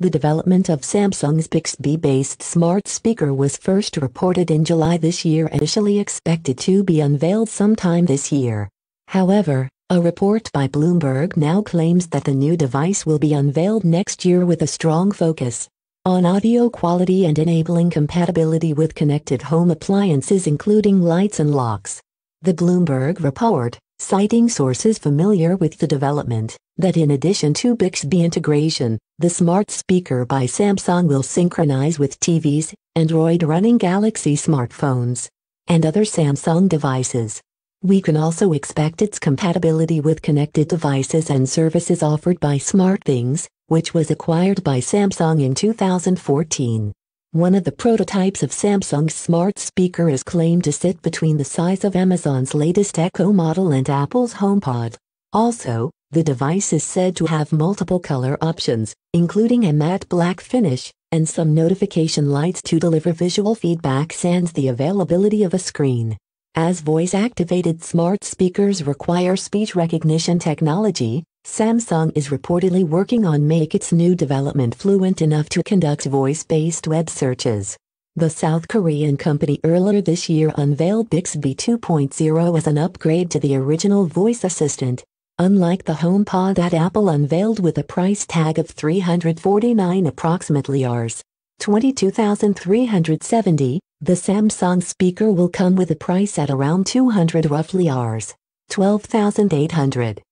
The development of Samsung's Bixby-based smart speaker was first reported in July this year initially expected to be unveiled sometime this year. However, a report by Bloomberg now claims that the new device will be unveiled next year with a strong focus on audio quality and enabling compatibility with connected home appliances including lights and locks. The Bloomberg report citing sources familiar with the development, that in addition to Bixby integration, the smart speaker by Samsung will synchronize with TVs, Android-running Galaxy smartphones, and other Samsung devices. We can also expect its compatibility with connected devices and services offered by SmartThings, which was acquired by Samsung in 2014. One of the prototypes of Samsung's smart speaker is claimed to sit between the size of Amazon's latest Echo model and Apple's HomePod. Also, the device is said to have multiple color options, including a matte black finish, and some notification lights to deliver visual feedback sans the availability of a screen. As voice-activated smart speakers require speech recognition technology, Samsung is reportedly working on make its new development fluent enough to conduct voice-based web searches. The South Korean company earlier this year unveiled Bixby 2.0 as an upgrade to the original voice assistant. Unlike the HomePod that Apple unveiled with a price tag of 349 approximately Rs. 22,370, the Samsung speaker will come with a price at around 200 roughly Rs. 12,800.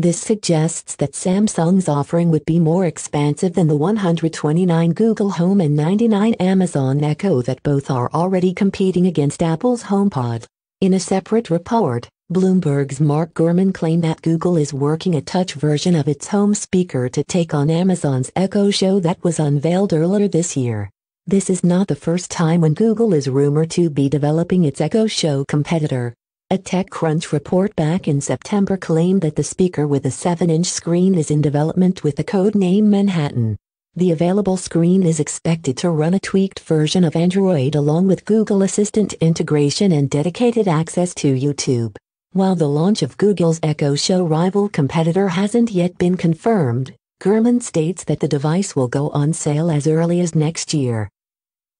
This suggests that Samsung's offering would be more expansive than the 129 Google Home and 99 Amazon Echo that both are already competing against Apple's HomePod. In a separate report, Bloomberg's Mark Gurman claimed that Google is working a touch version of its home speaker to take on Amazon's Echo show that was unveiled earlier this year. This is not the first time when Google is rumored to be developing its Echo Show competitor. A TechCrunch report back in September claimed that the speaker with a 7-inch screen is in development with the code name Manhattan. The available screen is expected to run a tweaked version of Android along with Google Assistant integration and dedicated access to YouTube. While the launch of Google's Echo Show rival competitor hasn't yet been confirmed, Gurman states that the device will go on sale as early as next year.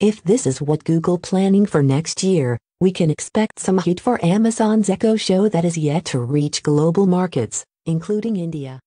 If this is what Google planning for next year, we can expect some heat for Amazon's Echo Show that is yet to reach global markets, including India.